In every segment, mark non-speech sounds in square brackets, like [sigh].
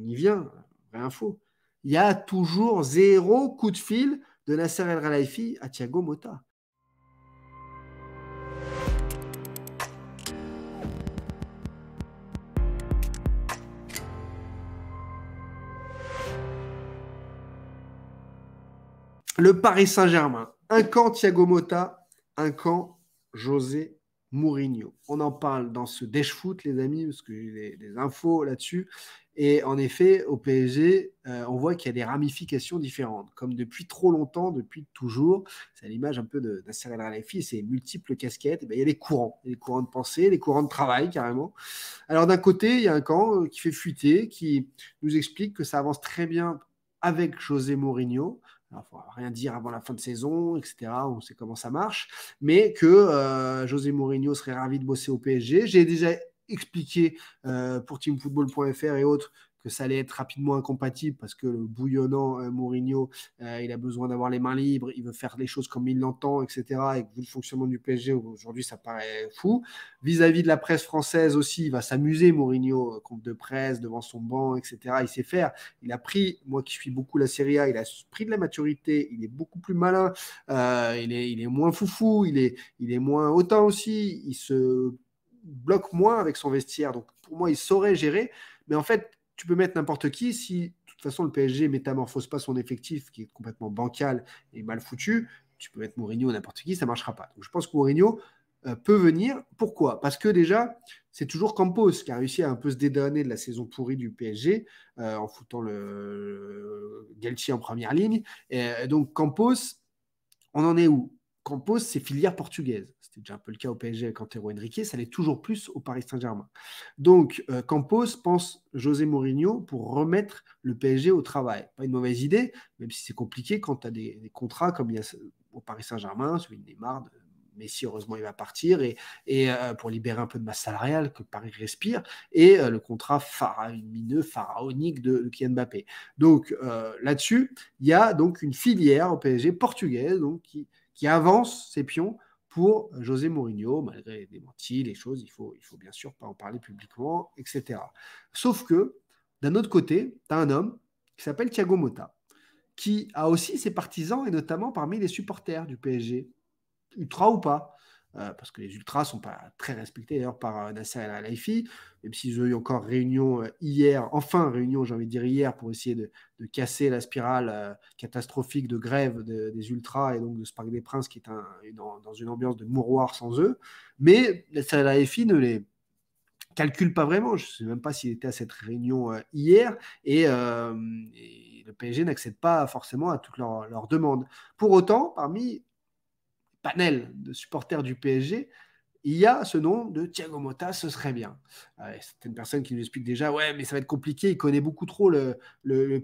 on y vient, vraie info, il y a toujours zéro coup de fil de Nasser El Ralaifi à Thiago Motta. Le Paris Saint-Germain, un camp Thiago Motta, un camp José Mourinho. On en parle dans ce Dash Foot, les amis, parce que j'ai des infos là-dessus. Et en effet, au PSG, euh, on voit qu'il y a des ramifications différentes, comme depuis trop longtemps, depuis toujours. C'est l'image un peu d'un la Ralafi, c'est multiples casquettes. Eh ben, il y a les courants, les courants de pensée, les courants de travail carrément. Alors d'un côté, il y a un camp euh, qui fait fuiter, qui nous explique que ça avance très bien avec José Mourinho, ne faudra rien dire avant la fin de saison, etc. On sait comment ça marche. Mais que euh, José Mourinho serait ravi de bosser au PSG. J'ai déjà expliqué euh, pour teamfootball.fr et autres que ça allait être rapidement incompatible parce que le bouillonnant euh, Mourinho, euh, il a besoin d'avoir les mains libres, il veut faire les choses comme il l'entend, etc. Et vu le fonctionnement du PSG aujourd'hui, ça paraît fou. Vis-à-vis de la presse française aussi, il va s'amuser Mourinho, compte de presse, devant son banc, etc. Il sait faire. Il a pris, moi qui suis beaucoup la Serie A, il a pris de la maturité, il est beaucoup plus malin, il, est, il est moins foufou, il est, il est moins autant aussi, il se bloque moins avec son vestiaire. Donc pour moi, il saurait gérer. Mais en fait, tu peux mettre n'importe qui si de toute façon le PSG métamorphose pas son effectif qui est complètement bancal et mal foutu. Tu peux mettre Mourinho n'importe qui, ça marchera pas. Donc je pense que Mourinho euh, peut venir. Pourquoi Parce que déjà, c'est toujours Campos qui a réussi à un peu se dédonner de la saison pourrie du PSG euh, en foutant le, le Galtier en première ligne. Euh, donc Campos, on en est où Campos, c'est filière portugaise. C'était déjà un peu le cas au PSG avec Antero Henrique, ça l'est toujours plus au Paris Saint-Germain. Donc, euh, Campos pense José Mourinho pour remettre le PSG au travail. Pas une mauvaise idée, même si c'est compliqué quand tu as des, contrats comme il y a au Paris Saint-Germain, celui de Neymar, de Messi, heureusement, il va partir et, euh, pour libérer un peu de masse salariale que Paris respire et euh, le contrat faramineux, pharaonique de, de Kylian Mbappé. Donc là-dessus, il y a donc une filière au PSG portugaise donc, qui, qui avance ses pions pour José Mourinho, malgré les mentis, les choses, il faut, il faut bien sûr pas en parler publiquement, etc. Sauf que, d'un autre côté, tu as un homme qui s'appelle Thiago Motta, qui a aussi ses partisans, et notamment parmi les supporters du PSG, ultra ou pas. Euh, parce que les Ultras sont pas très respectés d'ailleurs par euh, Nasser al Khelaifi, même s'ils ont eu encore réunion euh, hier, enfin réunion, j'ai envie de dire hier, pour essayer de, casser la spirale catastrophique de grève des Ultras et donc de ce Parc des Princes qui est dans une ambiance de mouroir sans eux. Mais Nasser al Khelaifi ne les calcule pas vraiment. Je ne sais même pas s'il était à cette réunion hier. Et, le PSG n'accède pas forcément à toutes leurs demandes. Pour autant, parmi panel de supporters du PSG, il y a ce nom de Thiago Motta, ce serait bien. Euh, c'est une personne qui nous explique déjà, ouais, mais ça va être compliqué, il connaît beaucoup trop le,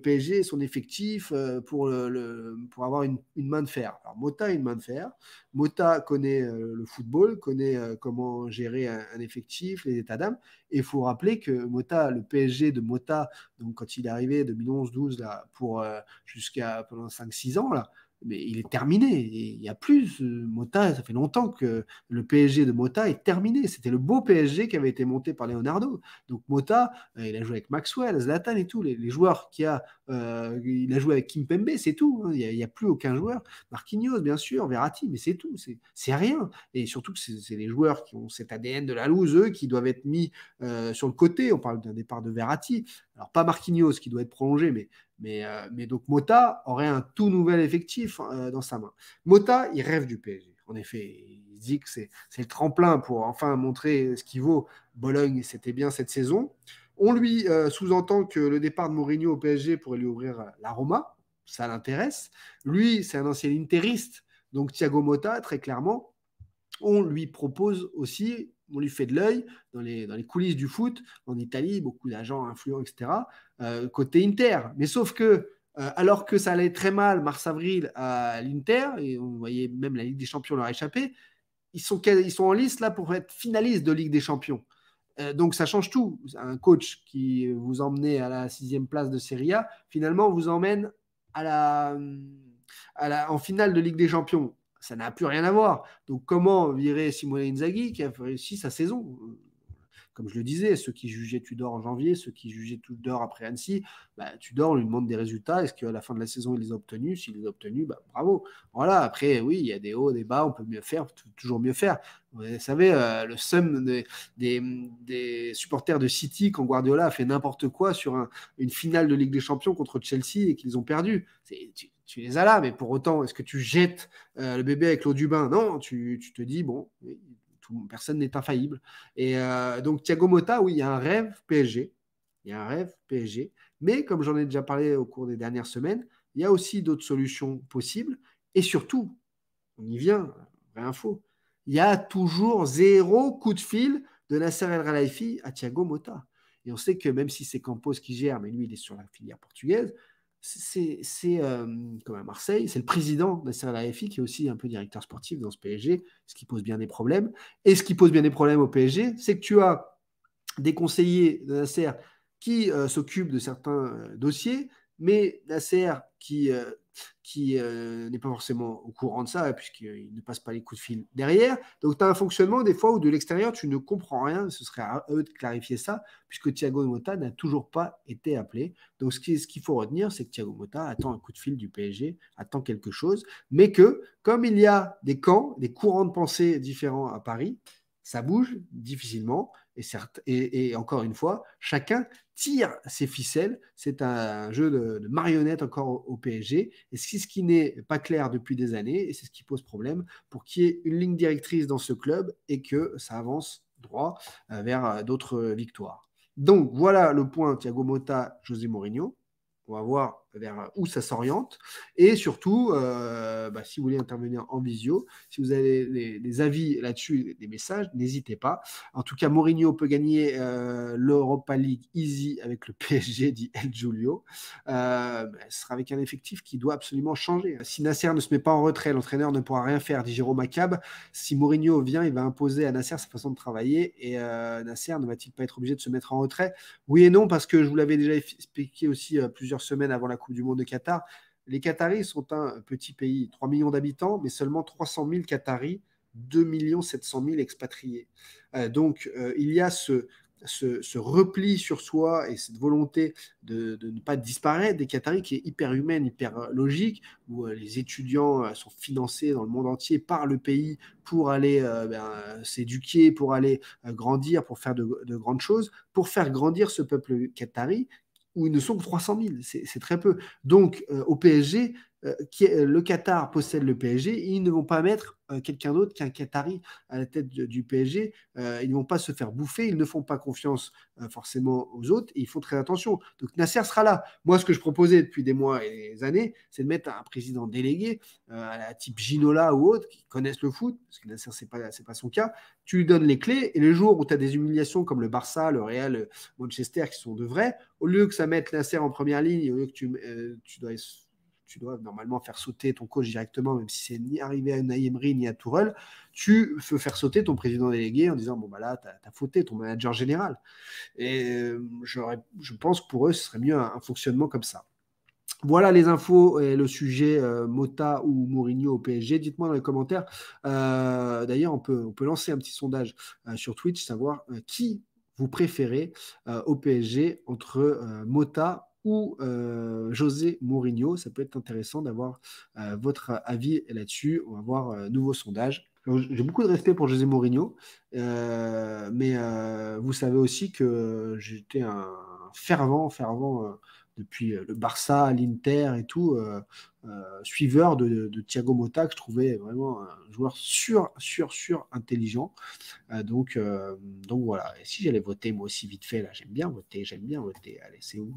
PSG, son effectif, euh, pour, avoir une, main de fer. Alors Motta a une main de fer. Motta connaît euh, le football, connaît comment gérer un, effectif, les états d'âme. Et il faut rappeler que Motta, le PSG de Motta, donc quand il est arrivé 2011-12 là, pour jusqu'à pendant 5-6 ans là mais il est terminé. Il n'y a plus euh, Mota. Ça fait longtemps que le PSG de Mota est terminé. C'était le beau PSG qui avait été monté par Leonardo. Donc Mota, euh, il a joué avec Maxwell, Zlatan et tout, les, joueurs qui a euh, il a joué avec Kim Pembe, c'est tout. Hein. Il n'y a, plus aucun joueur. Marquinhos, bien sûr, Verratti, mais c'est tout. C'est rien. Et surtout que c'est les joueurs qui ont cet ADN de la loose, eux, qui doivent être mis euh, sur le côté. On parle d'un départ de Verratti. Alors, pas Marquinhos qui doit être prolongé, mais, mais euh, donc Mota aurait un tout nouvel effectif hein, dans sa main. Mota, il rêve du PSG. En effet, il dit que c'est le tremplin pour enfin montrer ce qu'il vaut. Bologne, c'était bien cette saison. On lui euh, sous-entend que le départ de Mourinho au PSG pourrait lui ouvrir euh, la Roma. Ça l'intéresse. Lui, c'est un ancien interiste. Donc Thiago Motta, très clairement, on lui propose aussi, on lui fait de l'œil dans les, coulisses du foot, en Italie, beaucoup d'agents influents, etc., euh, côté Inter. Mais sauf que alors que ça allait très mal mars-avril à l'Inter, et on voyait même la Ligue des Champions leur échapper, ils sont, ils sont en lice là pour être finalistes de Ligue des Champions. Euh, donc ça change tout. Un coach qui vous emmenait à la sixième place de Serie A, finalement vous emmène à la, en finale de Ligue des Champions. Ça n'a plus rien à voir. Donc comment virer Simone Inzaghi qui a réussi sa saison comme je le disais, ceux qui jugeaient Tudor en janvier, ceux qui jugeaient Tudor après Annecy, bah, Tudor on lui demande des résultats. Est-ce qu'à la fin de la saison, il les a obtenus S'il les a obtenus, bah, bravo. Voilà, après, oui, il y a des hauts, des bas, on peut mieux faire, toujours mieux faire. Vous savez, euh, le sum des, supporters de City quand Guardiola a fait n'importe quoi sur une finale de Ligue des Champions contre Chelsea et qu'ils ont perdu. tu, les as là, mais pour autant, est-ce que tu jettes euh, le bébé avec l'eau du bain Non, tu te dis, bon, personne n'est infaillible. Et euh, donc Thiago Motta, oui, il y a un rêve PSG. Il y a un rêve PSG. Mais comme j'en ai déjà parlé au cours des dernières semaines, il y a aussi d'autres solutions possibles. Et surtout, on y vient, vraie info, il y a toujours zéro coup de fil de Nasser El à Thiago Motta. Et on sait que même si c'est Campos qui gère, mais lui, il est sur la filière portugaise, c'est euh, comme à Marseille, c'est le président de la FI qui est aussi un peu directeur sportif dans ce PSG, ce qui pose bien des problèmes. Et ce qui pose bien des problèmes au PSG, c'est que tu as des conseillers de la qui euh, s'occupent de certains euh, dossiers, mais la CR qui qui euh, n'est pas forcément au courant de ça, puisqu'il ne passe pas les coups de fil derrière. Donc, tu as un fonctionnement des fois où de l'extérieur, tu ne comprends rien. Ce serait à eux de clarifier ça, puisque Thiago Mota n'a toujours pas été appelé. Donc, ce qu'il faut retenir, c'est que Thiago Mota attend un coup de fil du PSG, attend quelque chose, mais que, comme il y a des camps, des courants de pensée différents à Paris, ça bouge difficilement. Et, certes, et, encore une fois, chacun tire ses ficelles. C'est un jeu de, marionnettes encore au, PSG. Et c'est ce qui n'est pas clair depuis des années, et c'est ce qui pose problème pour qu'il y ait une ligne directrice dans ce club et que ça avance droit euh, vers euh, d'autres euh, victoires. Donc voilà le point Thiago Motta, José Mourinho. On va voir vers où ça s'oriente. Et surtout, euh, bah, si vous voulez intervenir en visio, si vous avez des avis là-dessus, des messages, n'hésitez pas. En tout cas, Mourinho peut gagner euh, l'Europa League easy avec le [laughs] PSG, dit El Julio euh, bah, ce sera avec un effectif qui doit absolument changer. Si Nasser ne se met pas en retrait, l'entraîneur ne pourra rien faire, dit Jérôme Macab. Si Mourinho vient, il va imposer à Nasser sa façon de travailler. Et Nasser ne va-t-il pas être obligé de se mettre en retrait Oui et non, parce que je vous l'avais déjà expliqué aussi plusieurs semaines avant la du Monde de Qatar. Les Qataris sont un petit pays, 3 millions d'habitants, mais seulement 300 000 Qataris, 2 700 000 expatriés. Euh, donc, euh, il y a ce, repli sur soi et cette volonté de, ne pas disparaître des Qataris qui est hyper humaine, hyper euh, logique, où les étudiants sont financés dans le monde entier par le pays pour aller ben, s'éduquer, pour aller grandir, pour faire de, grandes choses, pour faire grandir ce peuple qatari où ils ne sont que 300 000. C'est très peu. Donc, euh, au PSG, euh, le Qatar possède le PSG ils ne vont pas mettre euh, quelqu'un d'autre qu'un Qatari à la tête du PSG. Euh, ils ne vont pas se faire bouffer, ils ne font pas confiance forcément aux autres et ils font très attention. Donc Nasser sera là. Moi, ce que je proposais depuis des mois et des années, c'est de mettre un président délégué, à la type Ginola ou autre, qui connaissent le foot, parce que Nasser, ce n'est pas, son cas. Tu lui donnes les clés et le jour où tu as des humiliations comme le Barça, le Real, Manchester qui sont de vrais, au lieu que ça mette Nasser en première ligne, au lieu que tu, tu dois tu dois normalement faire sauter ton coach directement, même si c'est ni arrivé à une ni à Tourelle, tu peux faire sauter ton président délégué en disant bon bah là tu as fauté ton manager général. Et euh, j'aurais, je pense que pour eux ce serait mieux un, fonctionnement comme ça. Voilà les infos et le sujet euh, Mota ou Mourinho au PSG. Dites-moi dans les commentaires. Euh, d'ailleurs, on peut, on peut lancer un petit sondage sur Twitch, savoir qui vous préférez au PSG entre Mota ou euh, José Mourinho. Ça peut être intéressant d'avoir euh, votre euh, avis là-dessus. On va voir un nouveau sondage. J'ai beaucoup de respect pour José Mourinho, mais vous savez aussi que j'étais un fervent, fervent depuis le Barça, l'Inter et tout, suiveur de, Thiago Motta, que je trouvais vraiment un joueur sur, sur, sur intelligent. donc, donc voilà. Et si j'allais voter moi aussi vite fait, là, j'aime bien voter, j'aime bien voter. Allez, c'est où